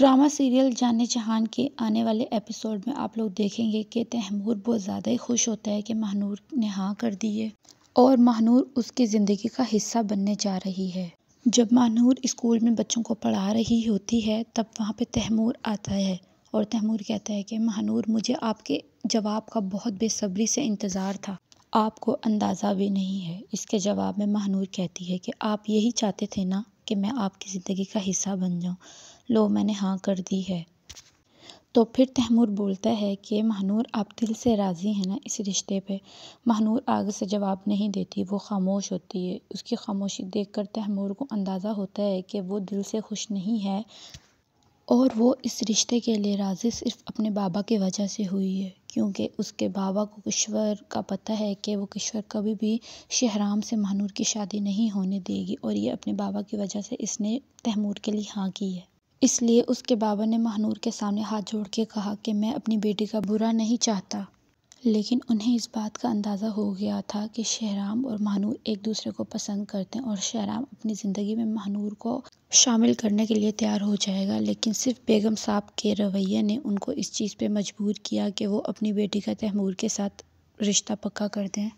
drama serial जाने जहान के आने वाले एपिसोड में आप लोग देखेंगे कि तैमूर बहुत ज़्यादा ही खुश होता है कि महानूर ने हाँ कर दी है और महानूर उसकी ज़िंदगी का हिस्सा बनने जा रही है जब महानूर स्कूल में बच्चों को पढ़ा रही होती है तब वहाँ पे तैमूर आता है और तैमूर कहता है कि महानूर मुझे आपके जवाब का बहुत बेसब्री से इंतज़ार था आपको अंदाज़ा भी नहीं है इसके जवाब में महानूर कहती है कि आप यही चाहते थे ना कि मैं आपकी ज़िंदगी का हिस्सा बन जाऊँ लो मैंने हाँ कर दी है तो फिर तैमूर बोलता है कि महानूर आप दिल से राज़ी हैं ना इस रिश्ते पे महानूर आगे से जवाब नहीं देती वो खामोश होती है उसकी खामोशी देखकर तैमूर को अंदाज़ा होता है कि वो दिल से खुश नहीं है और वो इस रिश्ते के लिए राज़ी सिर्फ अपने बाबा की वजह से हुई है क्योंकि उसके बाबा को किश्वर का पता है कि वो किश्वर कभी भी शहराम से महानूर की शादी नहीं होने देगी और ये अपने बाबा की वजह से इसने तैमूर के लिए हाँ की है इसलिए उसके बाबा ने महानूर के सामने हाथ जोड़ के कहा कि मैं अपनी बेटी का बुरा नहीं चाहता लेकिन उन्हें इस बात का अंदाज़ा हो गया था कि शहराम और महानूर एक दूसरे को पसंद करते हैं और शहराम अपनी ज़िंदगी में महानूर को शामिल करने के लिए तैयार हो जाएगा लेकिन सिर्फ बेगम साहब के रवैये ने उनको इस चीज़ पे मजबूर किया कि वो अपनी बेटी का तैमूर के साथ रिश्ता पक्का कर दें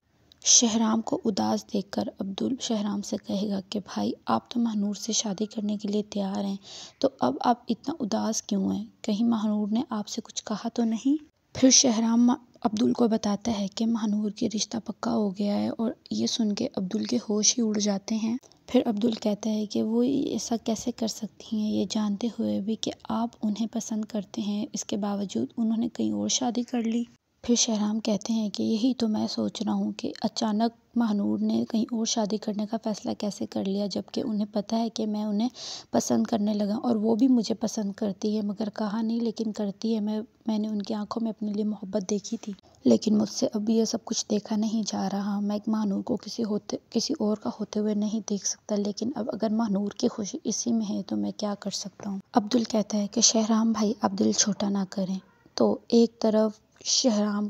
शहराम को उदास देखकर अब्दुल शहराम से कहेगा कि भाई आप तो महानूर से शादी करने के लिए तैयार हैं तो अब आप इतना उदास क्यों हैं कहीं महानूर ने आपसे कुछ कहा तो नहीं फिर शहराम अब्दुल को बताता है कि महानूर की रिश्ता पक्का हो गया है और ये सुन के अब्दुल के होश ही उड़ जाते हैं फिर अब्दुल कहता है कि वो ऐसा कैसे कर सकती हैं ये जानते हुए भी कि आप उन्हें पसंद करते हैं इसके बावजूद उन्होंने कहीं और शादी कर ली फिर शहराम कहते हैं कि यही तो मैं सोच रहा हूँ कि अचानक महानूर ने कहीं और शादी करने का फ़ैसला कैसे कर लिया जबकि उन्हें पता है कि मैं उन्हें पसंद करने लगा और वो भी मुझे पसंद करती है मगर कहा नहीं लेकिन करती है मैं मैंने उनकी आंखों में अपने लिए मोहब्बत देखी थी लेकिन मुझसे अब यह सब कुछ देखा नहीं जा रहा मैं एक महानूर को किसी होते किसी और का होते हुए नहीं देख सकता लेकिन अब अगर महानूर की खुशी इसी में है तो मैं क्या कर सकता हूँ अब्दुल कहता है कि शहराम भाई अब्दुल छोटा ना करें तो एक तरफ शहराम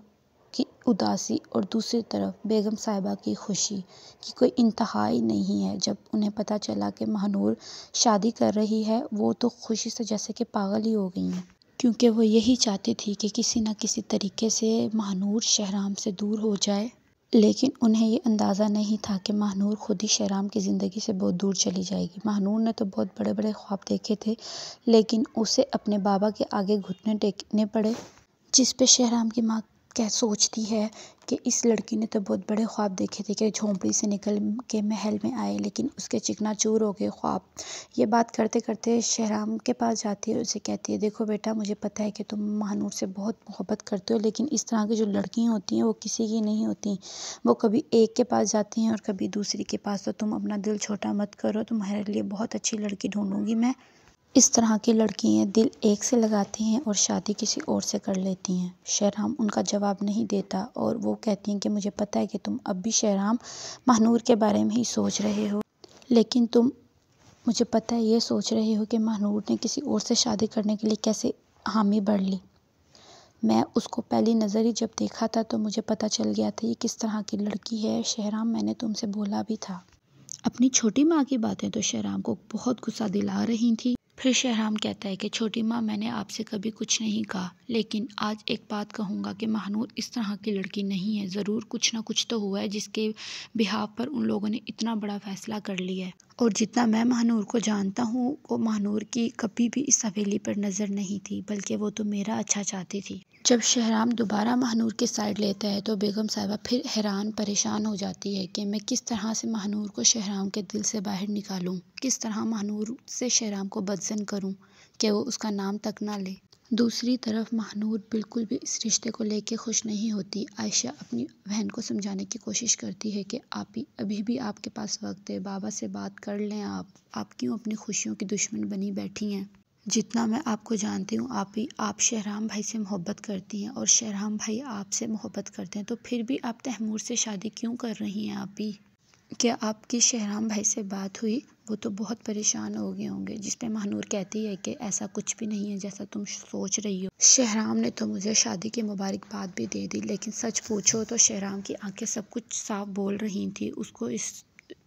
की उदासी और दूसरी तरफ बेगम साहिबा की खुशी की कोई इंतहा नहीं है जब उन्हें पता चला कि महानूर शादी कर रही है वो तो खुशी से जैसे कि पागल ही हो गई हैं क्योंकि वो यही चाहती थी कि किसी न किसी तरीके से महानूर शहराम से दूर हो जाए लेकिन उन्हें ये अंदाज़ा नहीं था कि महानूर खुद ही शहराम की ज़िंदगी से बहुत दूर चली जाएगी महानूर ने तो बहुत बड़े बड़े ख्वाब देखे थे लेकिन उसे अपने बाबा के आगे घुटने टेकने पड़े जिस पे शहराम की माँ कह सोचती है कि इस लड़की ने तो बहुत बड़े ख्वाब देखे थे कि झोंपड़ी से निकल के महल में आए लेकिन उसके चिकना चूर हो गए ख्वाब ये बात करते करते शहराम के पास जाती है उसे कहती है देखो बेटा मुझे पता है कि तुम महानूर से बहुत मोहब्बत करते हो लेकिन इस तरह की जो लड़कियाँ होती हैं वो किसी की नहीं होती वो कभी एक के पास जाती हैं और कभी दूसरी के पास तो तुम अपना दिल छोटा मत करो तुम्हारे लिए बहुत अच्छी लड़की ढूँढूँगी मैं इस तरह की लड़कियाँ दिल एक से लगाती हैं और शादी किसी और से कर लेती हैं शहराम उनका जवाब नहीं देता और वो कहती हैं कि मुझे पता है कि तुम अब भी शहराम महानूर के बारे में ही सोच रहे हो लेकिन तुम मुझे पता है ये सोच रहे हो कि महानूर ने किसी और से शादी करने के लिए कैसे हामी बढ़ ली मैं उसको पहली नज़र ही जब देखा था तो मुझे पता चल गया था ये किस तरह की लड़की है शहराम मैंने तुमसे बोला भी था अपनी छोटी माँ की बातें तो शहराम को बहुत गुस्सा दिला रही थी फिर शहराम कहता है कि छोटी माँ मैंने आपसे कभी कुछ नहीं कहा लेकिन आज एक बात कहूँगा कि महानूर इस तरह की लड़की नहीं है ज़रूर कुछ ना कुछ तो हुआ है जिसके बिहाव पर उन लोगों ने इतना बड़ा फ़ैसला कर लिया है और जितना मैं महानूर को जानता हूँ वो महानूर की कभी भी इस हवेली पर नज़र नहीं थी बल्कि वो तो मेरा अच्छा चाहती थी जब शहराम दोबारा महानूर के साइड लेता है तो बेगम साहिबा फिर हैरान परेशान हो जाती है कि मैं किस तरह से महानूर को शहराम के दिल से बाहर निकालूं किस तरह महानूर से शहराम को बदजन करूं कि वो उसका नाम तक ना ले दूसरी तरफ महानूर बिल्कुल भी इस रिश्ते को लेके खुश नहीं होती आयशा अपनी बहन को समझाने की कोशिश करती है कि आप ही अभी भी आपके पास वक्त है बाबा से बात कर लें आप आप क्यों अपनी खुशियों की दुश्मन बनी बैठी हैं जितना मैं आपको जानती हूँ आप ही आप शहराम भाई से मोहब्बत करती हैं और शहराम भाई आपसे मोहब्बत करते हैं तो फिर भी आप तहमूर से शादी क्यों कर रही हैं आप ही क्या आपकी शहराम भाई से बात हुई वो तो बहुत परेशान हो गए होंगे जिस पे महानूर कहती है कि ऐसा कुछ भी नहीं है जैसा तुम सोच रही हो शहराम ने तो मुझे शादी की मुबारकबाद भी दे दी लेकिन सच पूछो तो शहराम की आंखें सब कुछ साफ बोल रही थी उसको इस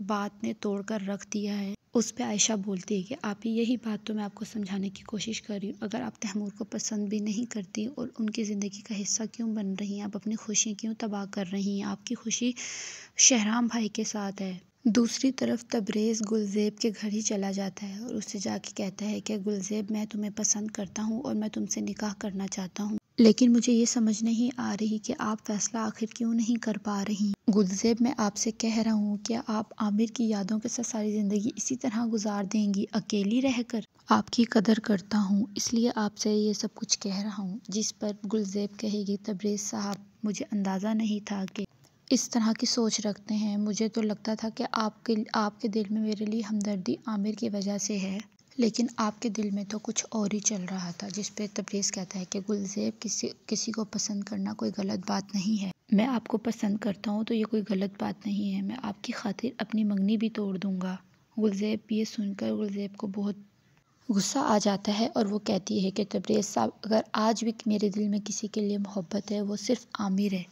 बात ने तोड़ कर रख दिया है उस पर आयशा बोलती है कि आप ही यही बात तो मैं आपको समझाने की कोशिश कर रही हूँ अगर आप तैमूर को पसंद भी नहीं करती और उनकी ज़िंदगी का हिस्सा क्यों बन रही हैं आप अपनी खुशी क्यों तबाह कर रही हैं आपकी खुशी शहराम भाई के साथ है दूसरी तरफ तबरेज़ गुलज़ेब के घर ही चला जाता है और उससे जाके कहता है कि गुलज़ेब मैं तुम्हें पसंद करता हूँ और मैं तुमसे निकाह करना चाहता हूँ लेकिन मुझे ये समझ नहीं आ रही कि आप फैसला आखिर क्यों नहीं कर पा रही गुलजेब मैं आपसे कह रहा हूँ कि आप आमिर की यादों के साथ सारी ज़िंदगी इसी तरह गुजार देंगी अकेली रहकर आपकी कदर करता हूँ इसलिए आपसे ये सब कुछ कह रहा हूँ जिस पर गुलजेब कहेगी तबरेज़ साहब मुझे अंदाज़ा नहीं था कि इस तरह की सोच रखते हैं मुझे तो लगता था कि आपके आपके दिल में मेरे लिए हमदर्दी आमिर की वजह से है लेकिन आपके दिल में तो कुछ और ही चल रहा था जिस पर तब्रेज़ कहता है कि गुलजेब किसी किसी को पसंद करना कोई गलत बात नहीं है मैं आपको पसंद करता हूँ तो ये कोई गलत बात नहीं है मैं आपकी खातिर अपनी मंगनी भी तोड़ दूँगा गुलजेब ये सुनकर गुलजेब को बहुत गुस्सा आ जाता है और वो कहती है कि तब्रेज़ साहब अगर आज भी मेरे दिल में किसी के लिए मोहब्बत है वो सिर्फ आमिर है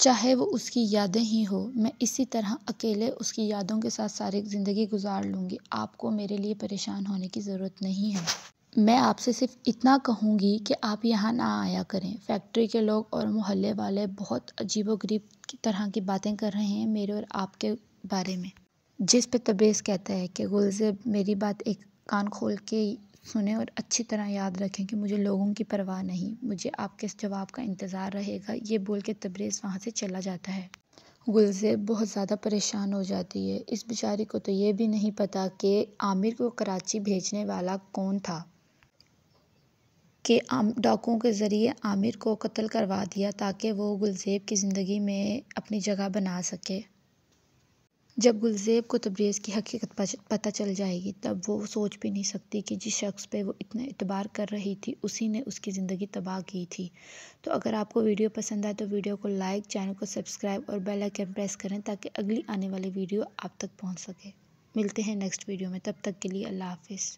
चाहे वो उसकी यादें ही हो मैं इसी तरह अकेले उसकी यादों के साथ सारी ज़िंदगी गुज़ार लूँगी आपको मेरे लिए परेशान होने की ज़रूरत नहीं है मैं आपसे सिर्फ इतना कहूँगी कि आप यहाँ ना आया करें फैक्ट्री के लोग और मोहल्ले वाले बहुत अजीब गरीब की तरह की बातें कर रहे हैं मेरे और आपके बारे में जिस पे तबेस कहता है कि गुलज़ेब मेरी बात एक कान खोल के सुने और अच्छी तरह याद रखें कि मुझे लोगों की परवाह नहीं मुझे आपके इस जवाब का इंतज़ार रहेगा ये बोल के तब्रेज़ वहाँ से चला जाता है गुलजेब बहुत ज़्यादा परेशान हो जाती है इस बेचारी को तो ये भी नहीं पता कि आमिर को कराची भेजने वाला कौन था कि आम डाकुओं के ज़रिए आमिर को कत्ल करवा दिया ताकि वो गुलज़ेब की ज़िंदगी में अपनी जगह बना सके जब गुलज़ेब को तब्रेज़ की हकीकत पता चल जाएगी तब वो सोच भी नहीं सकती कि जिस शख्स पे वो इतना इतबार कर रही थी उसी ने उसकी ज़िंदगी तबाह की थी तो अगर आपको वीडियो पसंद आए तो वीडियो को लाइक चैनल को सब्सक्राइब और बेल आइकन प्रेस करें ताकि अगली आने वाली वीडियो आप तक पहुंच सके मिलते हैं नेक्स्ट वीडियो में तब तक के लिए अल्लाह हाफिज़